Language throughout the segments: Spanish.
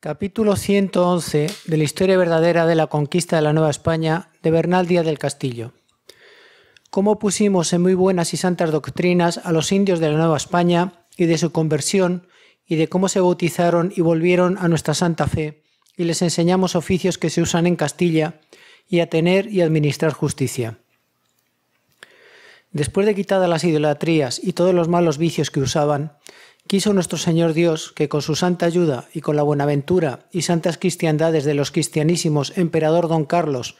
Capítulo 111 de la historia verdadera de la conquista de la Nueva España de Bernal Díaz del Castillo. Cómo pusimos en muy buenas y santas doctrinas a los indios de la Nueva España y de su conversión y de cómo se bautizaron y volvieron a nuestra santa fe y les enseñamos oficios que se usan en Castilla y a tener y administrar justicia. Después de quitadas las idolatrías y todos los malos vicios que usaban, quiso nuestro Señor Dios que con su santa ayuda y con la buenaventura y santas cristiandades de los cristianísimos emperador don Carlos,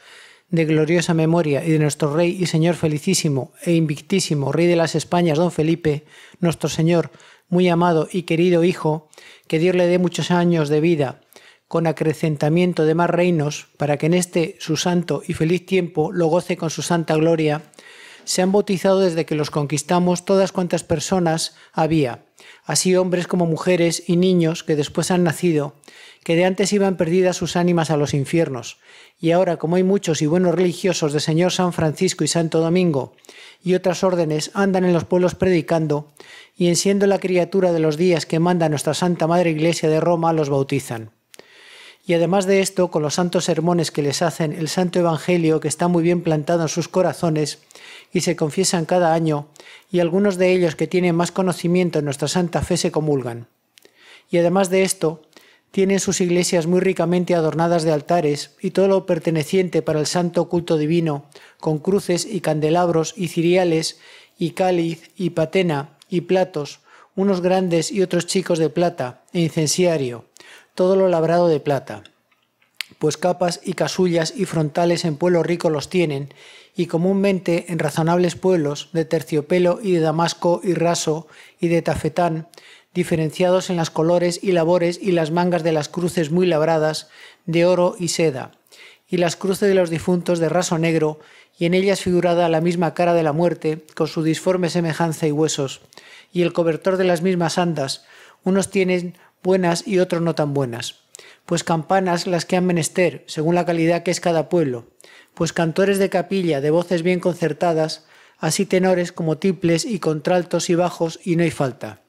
de gloriosa memoria y de nuestro Rey y Señor felicísimo e invictísimo, Rey de las Españas, don Felipe, nuestro Señor, muy amado y querido Hijo, que Dios le dé muchos años de vida, con acrecentamiento de más reinos, para que en este su santo y feliz tiempo lo goce con su santa gloria, se han bautizado desde que los conquistamos todas cuantas personas había, así hombres como mujeres y niños que después han nacido, que de antes iban perdidas sus ánimas a los infiernos, y ahora como hay muchos y buenos religiosos de Señor San Francisco y Santo Domingo y otras órdenes andan en los pueblos predicando, y en siendo la criatura de los días que manda nuestra Santa Madre Iglesia de Roma los bautizan. Y además de esto, con los santos sermones que les hacen, el santo evangelio que está muy bien plantado en sus corazones y se confiesan cada año, y algunos de ellos que tienen más conocimiento en nuestra santa fe se comulgan. Y además de esto, tienen sus iglesias muy ricamente adornadas de altares y todo lo perteneciente para el santo culto divino, con cruces y candelabros y ciriales y cáliz y patena y platos, unos grandes y otros chicos de plata, e incensiario, todo lo labrado de plata. Pues capas y casullas y frontales en pueblo rico los tienen, y comúnmente en razonables pueblos de terciopelo y de damasco y raso y de tafetán, diferenciados en las colores y labores y las mangas de las cruces muy labradas, de oro y seda, y las cruces de los difuntos de raso negro, y en ellas figurada la misma cara de la muerte, con su disforme semejanza y huesos, y el cobertor de las mismas andas, unos tienen buenas y otros no tan buenas. Pues campanas las que han menester, según la calidad que es cada pueblo. Pues cantores de capilla, de voces bien concertadas, así tenores como tiples y contraltos y bajos, y no hay falta.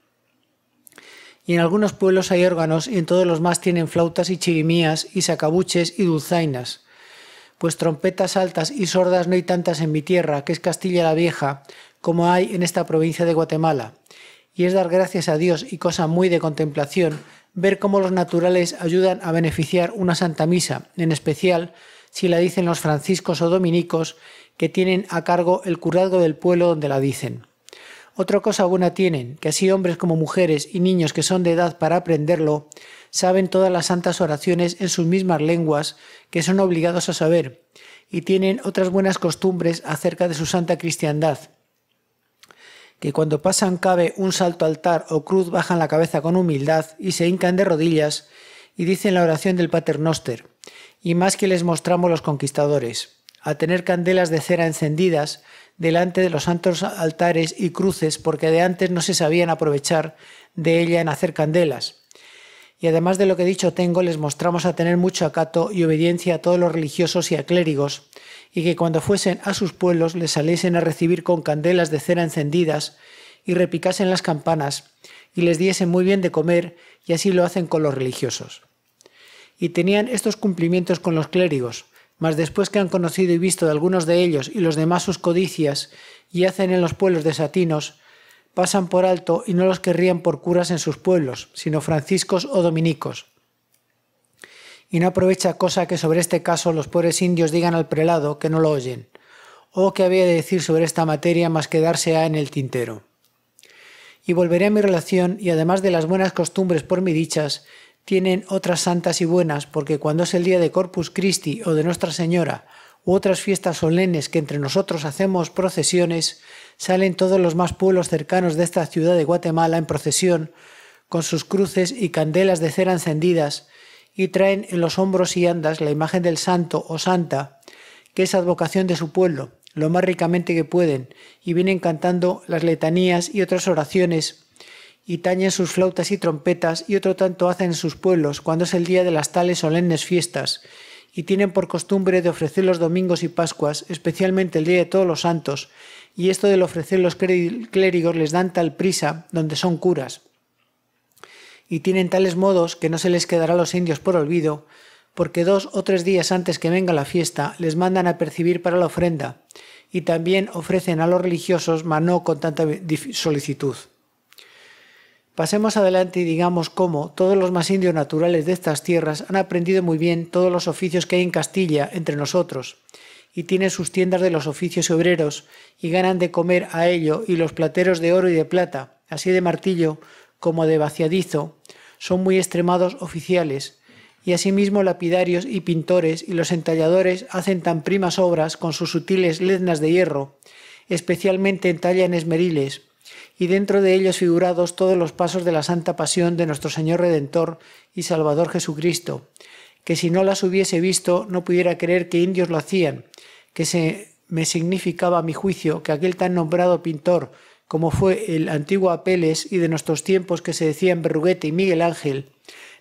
Y en algunos pueblos hay órganos, y en todos los más tienen flautas y chirimías, y sacabuches y dulzainas. Pues trompetas altas y sordas no hay tantas en mi tierra, que es Castilla la Vieja, como hay en esta provincia de Guatemala y es dar gracias a Dios y cosa muy de contemplación ver cómo los naturales ayudan a beneficiar una Santa Misa, en especial si la dicen los franciscos o dominicos que tienen a cargo el curado del pueblo donde la dicen. Otra cosa buena tienen, que así hombres como mujeres y niños que son de edad para aprenderlo, saben todas las santas oraciones en sus mismas lenguas que son obligados a saber, y tienen otras buenas costumbres acerca de su santa cristiandad, que cuando pasan cabe un salto altar o cruz bajan la cabeza con humildad y se hincan de rodillas y dicen la oración del pater noster y más que les mostramos los conquistadores, a tener candelas de cera encendidas delante de los santos altares y cruces, porque de antes no se sabían aprovechar de ella en hacer candelas y además de lo que dicho tengo, les mostramos a tener mucho acato y obediencia a todos los religiosos y a clérigos, y que cuando fuesen a sus pueblos les saliesen a recibir con candelas de cera encendidas, y repicasen las campanas, y les diesen muy bien de comer, y así lo hacen con los religiosos. Y tenían estos cumplimientos con los clérigos, mas después que han conocido y visto de algunos de ellos y los demás sus codicias, y hacen en los pueblos desatinos, pasan por alto y no los querrían por curas en sus pueblos, sino franciscos o dominicos. Y no aprovecha cosa que sobre este caso los pobres indios digan al prelado que no lo oyen, o que había de decir sobre esta materia más que darse a en el tintero. Y volveré a mi relación, y además de las buenas costumbres por mi dichas, tienen otras santas y buenas, porque cuando es el día de Corpus Christi o de Nuestra Señora, u otras fiestas solenes que entre nosotros hacemos procesiones, salen todos los más pueblos cercanos de esta ciudad de Guatemala en procesión, con sus cruces y candelas de cera encendidas, y traen en los hombros y andas la imagen del santo o santa, que es advocación de su pueblo, lo más ricamente que pueden, y vienen cantando las letanías y otras oraciones, y tañen sus flautas y trompetas, y otro tanto hacen en sus pueblos, cuando es el día de las tales solemnes fiestas, y tienen por costumbre de ofrecer los domingos y pascuas, especialmente el Día de Todos los Santos, y esto del ofrecer los clérigos les dan tal prisa donde son curas. Y tienen tales modos que no se les quedará a los indios por olvido, porque dos o tres días antes que venga la fiesta les mandan a percibir para la ofrenda, y también ofrecen a los religiosos, mas no con tanta solicitud. Pasemos adelante y digamos cómo todos los más indios naturales de estas tierras han aprendido muy bien todos los oficios que hay en Castilla entre nosotros, y tienen sus tiendas de los oficios obreros, y ganan de comer a ello y los plateros de oro y de plata, así de martillo como de vaciadizo, son muy extremados oficiales, y asimismo lapidarios y pintores y los entalladores hacen tan primas obras con sus sutiles leznas de hierro, especialmente entallan esmeriles, y dentro de ellos figurados todos los pasos de la santa pasión de nuestro Señor Redentor y Salvador Jesucristo, que si no las hubiese visto no pudiera creer que indios lo hacían, que se me significaba a mi juicio que aquel tan nombrado pintor como fue el antiguo Apeles y de nuestros tiempos que se decían Berruguete y Miguel Ángel,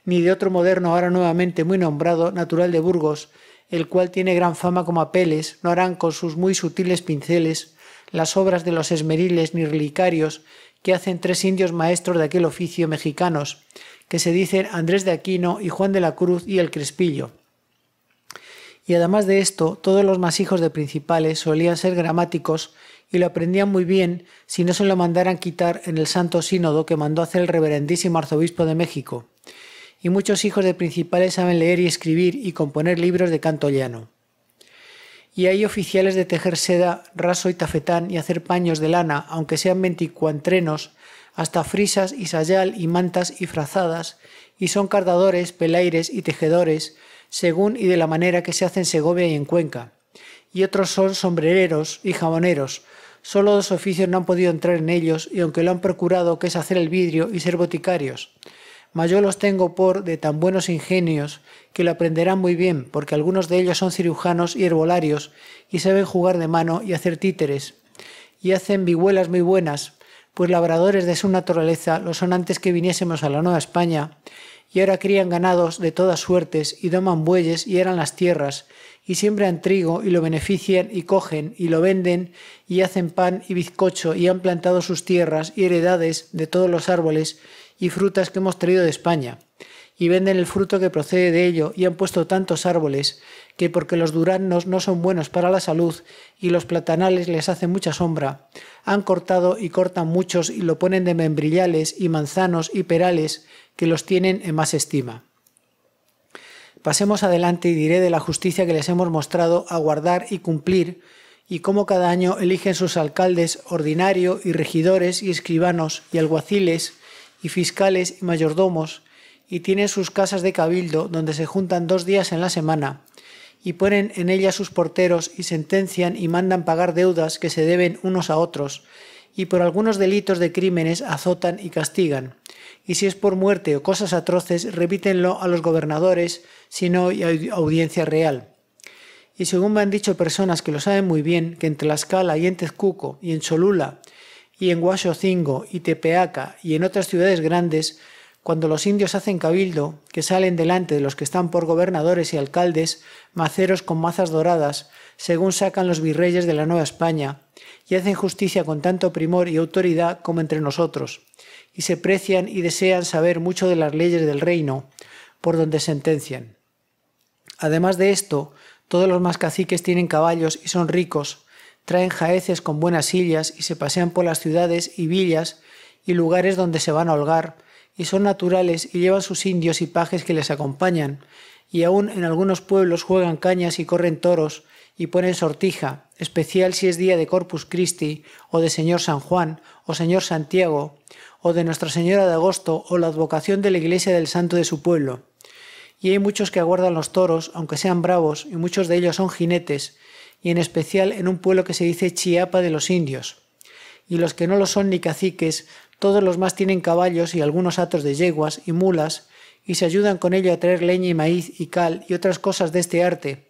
ni de otro moderno ahora nuevamente muy nombrado, natural de Burgos, el cual tiene gran fama como Apeles, no harán con sus muy sutiles pinceles las obras de los esmeriles nirlicarios que hacen tres indios maestros de aquel oficio mexicanos, que se dicen Andrés de Aquino y Juan de la Cruz y el Crespillo. Y además de esto, todos los más hijos de principales solían ser gramáticos y lo aprendían muy bien si no se lo mandaran quitar en el Santo Sínodo que mandó hacer el reverendísimo arzobispo de México. Y muchos hijos de principales saben leer y escribir y componer libros de canto llano y hay oficiales de tejer seda, raso y tafetán y hacer paños de lana, aunque sean veinticuantrenos, hasta frisas y sayal y mantas y frazadas, y son cardadores, pelaires y tejedores, según y de la manera que se hace en Segovia y en Cuenca. Y otros son sombrereros y jaboneros. Solo dos oficios no han podido entrar en ellos, y aunque lo han procurado, que es hacer el vidrio y ser boticarios mas yo los tengo por de tan buenos ingenios que lo aprenderán muy bien, porque algunos de ellos son cirujanos y herbolarios y saben jugar de mano y hacer títeres, y hacen vihuelas muy buenas, pues labradores de su naturaleza lo son antes que viniésemos a la Nueva España, y ahora crían ganados de todas suertes y doman bueyes y eran las tierras, y siembran trigo y lo benefician y cogen y lo venden y hacen pan y bizcocho y han plantado sus tierras y heredades de todos los árboles y frutas que hemos traído de España, y venden el fruto que procede de ello, y han puesto tantos árboles, que porque los duraznos no son buenos para la salud, y los platanales les hacen mucha sombra, han cortado y cortan muchos, y lo ponen de membrillales y manzanos y perales, que los tienen en más estima. Pasemos adelante y diré de la justicia que les hemos mostrado a guardar y cumplir, y cómo cada año eligen sus alcaldes ordinario y regidores y escribanos y alguaciles, y fiscales y mayordomos, y tienen sus casas de cabildo donde se juntan dos días en la semana, y ponen en ellas sus porteros y sentencian y mandan pagar deudas que se deben unos a otros, y por algunos delitos de crímenes azotan y castigan, y si es por muerte o cosas atroces, repítenlo a los gobernadores, si no hay audiencia real. Y según me han dicho personas que lo saben muy bien, que en Tlaxcala y en Tezcuco y en Cholula y en Huachocingo y Tepeaca y en otras ciudades grandes, cuando los indios hacen cabildo, que salen delante de los que están por gobernadores y alcaldes, maceros con mazas doradas, según sacan los virreyes de la Nueva España, y hacen justicia con tanto primor y autoridad como entre nosotros, y se precian y desean saber mucho de las leyes del reino, por donde sentencian. Además de esto, todos los más caciques tienen caballos y son ricos, traen jaeces con buenas sillas y se pasean por las ciudades y villas y lugares donde se van a holgar, y son naturales y llevan sus indios y pajes que les acompañan, y aun en algunos pueblos juegan cañas y corren toros y ponen sortija, especial si es día de Corpus Christi o de Señor San Juan o Señor Santiago o de Nuestra Señora de Agosto o la advocación de la iglesia del santo de su pueblo. Y hay muchos que aguardan los toros, aunque sean bravos, y muchos de ellos son jinetes, y en especial en un pueblo que se dice Chiapa de los indios. Y los que no lo son ni caciques, todos los más tienen caballos y algunos atos de yeguas y mulas, y se ayudan con ello a traer leña y maíz y cal y otras cosas de este arte,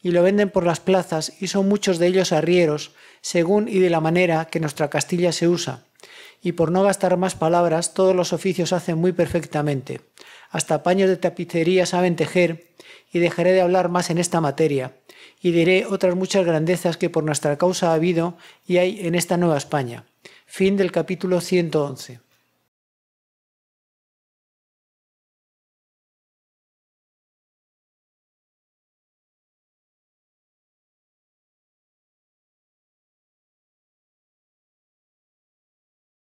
y lo venden por las plazas, y son muchos de ellos arrieros, según y de la manera que nuestra Castilla se usa. Y por no gastar más palabras, todos los oficios hacen muy perfectamente hasta paños de tapicería saben tejer, y dejaré de hablar más en esta materia, y diré otras muchas grandezas que por nuestra causa ha habido y hay en esta Nueva España. Fin del capítulo 111.